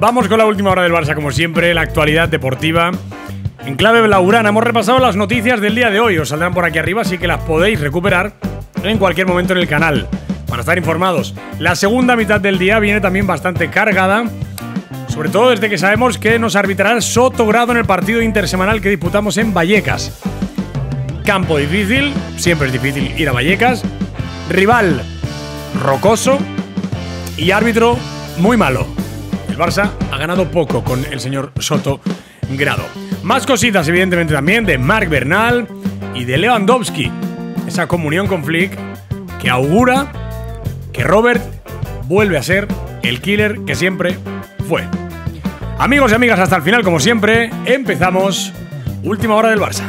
Vamos con la última hora del Barça, como siempre, la actualidad deportiva. En clave Blaurana hemos repasado las noticias del día de hoy. Os saldrán por aquí arriba, así que las podéis recuperar en cualquier momento en el canal para estar informados. La segunda mitad del día viene también bastante cargada, sobre todo desde que sabemos que nos arbitrará Soto Grado en el partido intersemanal que disputamos en Vallecas. Campo difícil, siempre es difícil ir a Vallecas. Rival rocoso y árbitro muy malo. Barça ha ganado poco con el señor Soto Grado. Más cositas, evidentemente, también de Marc Bernal y de Lewandowski. Esa comunión con Flick que augura que Robert vuelve a ser el killer que siempre fue. Amigos y amigas, hasta el final, como siempre, empezamos Última Hora del Barça.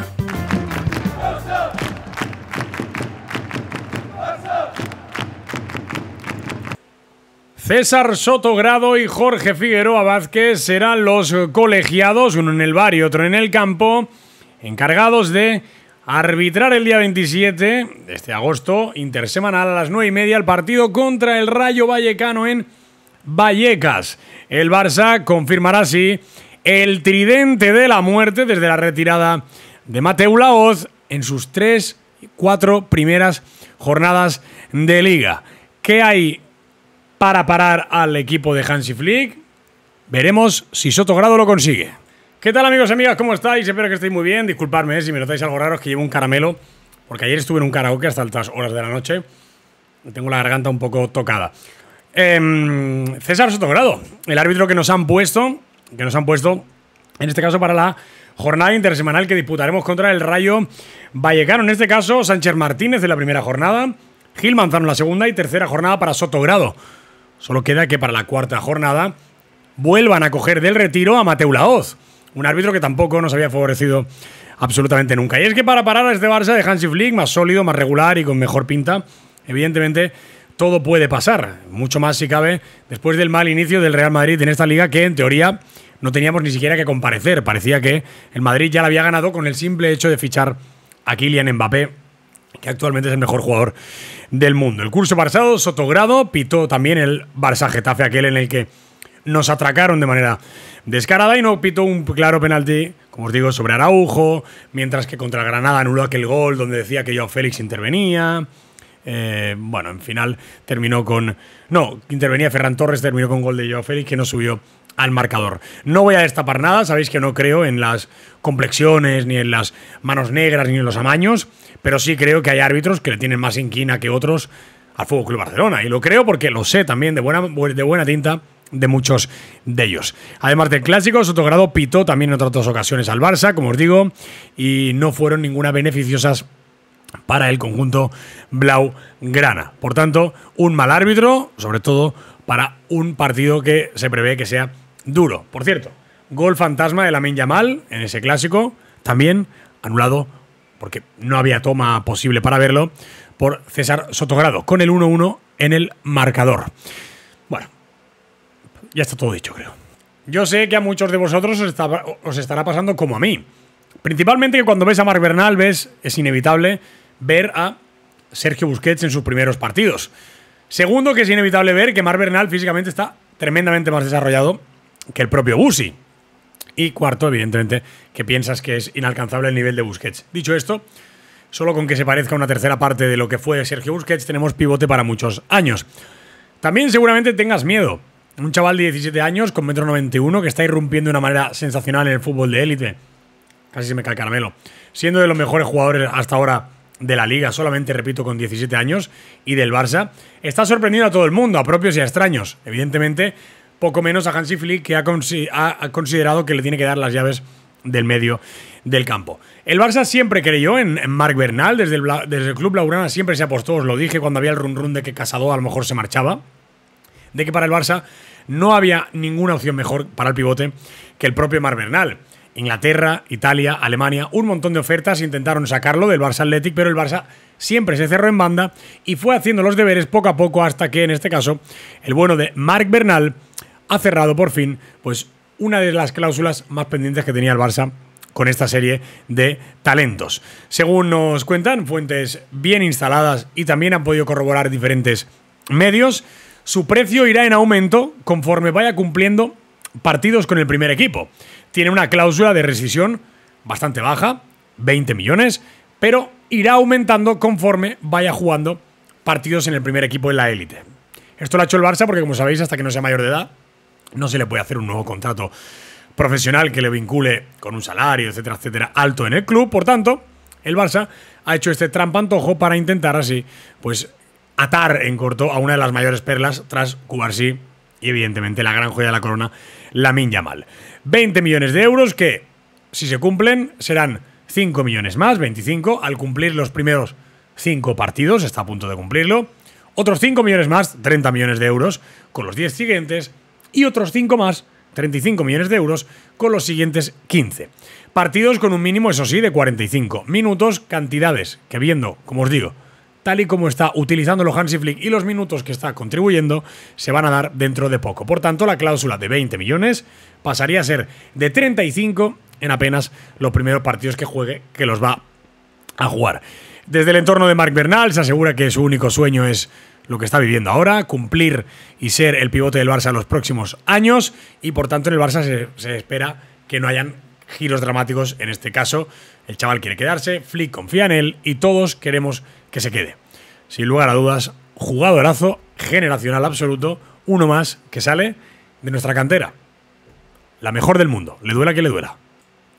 César Sotogrado y Jorge Figueroa Vázquez serán los colegiados, uno en el barrio, y otro en el campo, encargados de arbitrar el día 27 de este agosto, intersemanal a las 9 y media, el partido contra el Rayo Vallecano en Vallecas. El Barça confirmará así el tridente de la muerte desde la retirada de Mateu Laoz en sus tres, y cuatro primeras jornadas de liga. ¿Qué hay para parar al equipo de Hansi Flick. Veremos si Sotogrado lo consigue. ¿Qué tal amigos y amigas? ¿Cómo estáis? Espero que estéis muy bien. Disculparme eh, si me notáis algo raro, es que llevo un caramelo. Porque ayer estuve en un karaoke hasta altas horas de la noche. Tengo la garganta un poco tocada. Eh, César Sotogrado, el árbitro que nos han puesto, que nos han puesto, en este caso para la jornada intersemanal que disputaremos contra el Rayo Vallecano. En este caso, Sánchez Martínez de la primera jornada, Gil Manzano en la segunda y tercera jornada para Sotogrado. Solo queda que para la cuarta jornada vuelvan a coger del retiro a Mateu Laoz, un árbitro que tampoco nos había favorecido absolutamente nunca. Y es que para parar a este Barça de Hansi Flick, más sólido, más regular y con mejor pinta, evidentemente todo puede pasar, mucho más si cabe, después del mal inicio del Real Madrid en esta liga que en teoría no teníamos ni siquiera que comparecer. Parecía que el Madrid ya la había ganado con el simple hecho de fichar a Kylian Mbappé, que actualmente es el mejor jugador del mundo. El curso pasado, Sotogrado pitó también el Barça Getafe, aquel en el que nos atracaron de manera descarada y no pitó un claro penalti, como os digo, sobre Araujo, mientras que contra Granada anuló aquel gol donde decía que Joao Félix intervenía. Eh, bueno, en final terminó con. No, intervenía Ferran Torres, terminó con gol de Joao Félix que no subió al marcador. No voy a destapar nada, sabéis que no creo en las complexiones, ni en las manos negras, ni en los amaños pero sí creo que hay árbitros que le tienen más inquina que otros al Fútbol Club Barcelona. Y lo creo porque lo sé también de buena, de buena tinta de muchos de ellos. Además del clásico, Sotogrado pitó también en otras dos ocasiones al Barça, como os digo, y no fueron ninguna beneficiosas para el conjunto Blaugrana. Por tanto, un mal árbitro, sobre todo para un partido que se prevé que sea duro. Por cierto, gol fantasma de Lamin Yamal en ese clásico, también anulado porque no había toma posible para verlo, por César Sotogrado, con el 1-1 en el marcador. Bueno, ya está todo dicho, creo. Yo sé que a muchos de vosotros os, estará pasando como a mí. Principalmente que cuando ves a Marc Bernal, ves, es inevitable ver a Sergio Busquets en sus primeros partidos. Segundo, que es inevitable ver que Marc Bernal físicamente está tremendamente más desarrollado que el propio Busi. Y cuarto, evidentemente, que piensas que es inalcanzable el nivel de Busquets. Dicho esto, solo con que se parezca una tercera parte de lo que fue Sergio Busquets, tenemos pivote para muchos años. También seguramente tengas miedo. Un chaval de 17 años con metro 91 que está irrumpiendo de una manera sensacional en el fútbol de élite. Casi se me cae el caramelo. Siendo de los mejores jugadores hasta ahora de la liga, solamente repito, con 17 años, y del Barça, está sorprendiendo a todo el mundo, a propios y a extraños. Evidentemente, poco menos a Hansi Flick, que ha, considerado que le tiene que dar las llaves del medio del campo. El Barça siempre creyó en, Marc Bernal, desde el, desde el club Laurana siempre se apostó, os lo dije cuando había el run run de que Casado a lo mejor se marchaba, de que para el Barça no había ninguna opción mejor para el pivote que el propio Marc Bernal. Inglaterra, Italia, Alemania, un montón de ofertas intentaron sacarlo del Barça Athletic, pero el Barça siempre se cerró en banda y fue haciendo los deberes poco a poco hasta que en este caso el bueno de Marc Bernal ha cerrado por fin pues una de las cláusulas más pendientes que tenía el Barça con esta serie de talentos. Según nos cuentan fuentes bien instaladas y también han podido corroborar diferentes medios, su precio irá en aumento conforme vaya cumpliendo partidos con el primer equipo. Tiene una cláusula de rescisión bastante baja, 20 millones, pero irá aumentando conforme vaya jugando partidos en el primer equipo de la élite. Esto lo ha hecho el Barça porque, como sabéis, hasta que no sea mayor de edad, no se le puede hacer un nuevo contrato profesional que le vincule con un salario, etcétera, etcétera, alto en el club. Por tanto, el Barça ha hecho este trampantojo para intentar así, pues, atar en corto a una de las mayores perlas tras Cubarsí y, evidentemente, la gran joya de la corona, la Yamal. 20 millones de euros que, si se cumplen, serán 5 millones más, 25, al cumplir los primeros 5 partidos, está a punto de cumplirlo. Otros 5 millones más, 30 millones de euros, con los 10 siguientes, y otros 5 más, 35 millones de euros, con los siguientes 15. Partidos con un mínimo, eso sí, de 45 minutos, cantidades, que viendo, como os digo, tal y como está utilizando los Hansi Flick y los minutos que está contribuyendo, se van a dar dentro de poco. Por tanto, la cláusula de 20 millones pasaría a ser de 35 en apenas los primeros partidos que juegue, que los va a jugar. Desde el entorno de Marc Bernal se asegura que su único sueño es lo que está viviendo ahora, cumplir y ser el pivote del Barça en los próximos años y por tanto en el Barça se, espera que no hayan giros dramáticos en este caso. El chaval quiere quedarse, Flick confía en él y todos queremos que se quede. Sin lugar a dudas, jugadorazo generacional absoluto, uno más que sale de nuestra cantera. La mejor del mundo, le duela que le duela.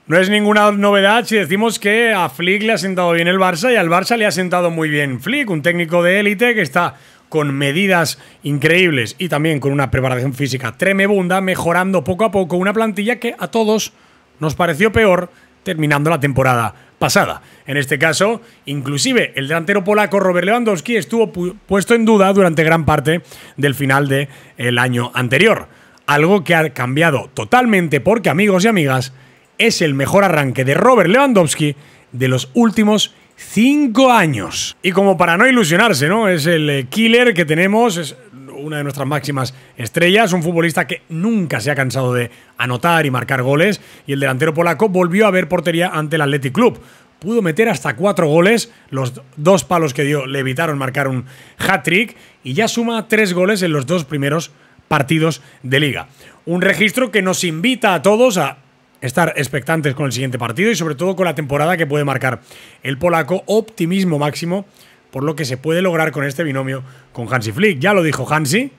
No es ninguna novedad si decimos que a Flick le ha sentado bien el Barça y al Barça le ha sentado muy bien Flick, un técnico de élite que está con medidas increíbles y también con una preparación física tremebunda, mejorando poco a poco una plantilla que a todos nos pareció peor terminando la temporada pasada. En este caso, inclusive el delantero polaco Robert Lewandowski estuvo puesto en duda durante gran parte del final del año anterior. Algo que ha cambiado totalmente porque, amigos y amigas, es el mejor arranque de Robert Lewandowski de los últimos Cinco años. Y como para no ilusionarse, ¿no? Es el eh, killer que tenemos, es una de nuestras máximas estrellas, un futbolista que nunca se ha cansado de anotar y marcar goles, y el delantero polaco volvió a ver portería ante el Athletic Club. Pudo meter hasta cuatro goles, los dos palos que dio le evitaron marcar un hat-trick, y ya suma tres goles en los dos primeros partidos de liga. Un registro que nos invita a todos a estar expectantes con el siguiente partido y sobre todo con la temporada que puede marcar el polaco. Optimismo máximo por lo que se puede lograr con este binomio con Hansi Flick. Ya lo dijo Hansi.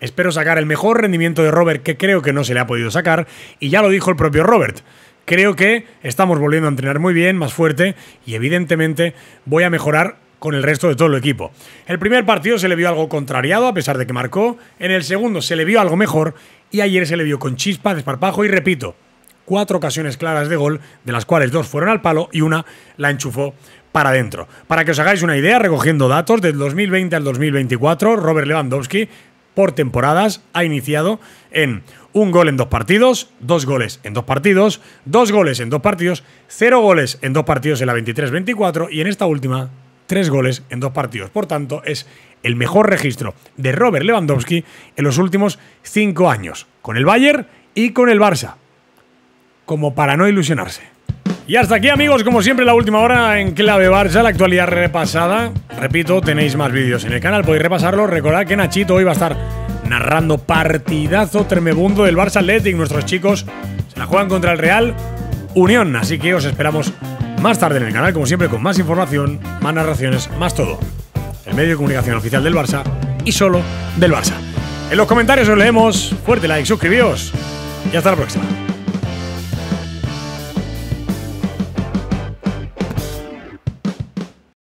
Espero sacar el mejor rendimiento de Robert que creo que no se le ha podido sacar. Y ya lo dijo el propio Robert. Creo que estamos volviendo a entrenar muy bien, más fuerte y evidentemente voy a mejorar con el resto de todo el equipo. El primer partido se le vio algo contrariado a pesar de que marcó, en el segundo se le vio algo mejor y ayer se le vio con chispa, desparpajo y repito, cuatro ocasiones claras de gol, de las cuales dos fueron al palo y una la enchufó para adentro. Para que os hagáis una idea, recogiendo datos, del 2020 al 2024, Robert Lewandowski por temporadas ha iniciado en un gol en dos partidos, dos goles en dos partidos, dos goles en dos partidos, cero goles en dos partidos en la 23-24 y en esta última, tres goles en dos partidos. Por tanto, es el mejor registro de Robert Lewandowski en los últimos cinco años, con el Bayern y con el Barça como para no ilusionarse. Y hasta aquí amigos, como siempre la última hora en Clave Barça, la actualidad repasada. Repito, tenéis más vídeos en el canal, podéis repasarlo. Recordad que Nachito hoy va a estar narrando partidazo tremebundo del Barça Athletic. Nuestros chicos se la juegan contra el Real Unión, así que os esperamos más tarde en el canal, como siempre, con más información, más narraciones, más todo. El medio de comunicación oficial del Barça y solo del Barça. En los comentarios os leemos, fuerte like, suscribíos y hasta la próxima.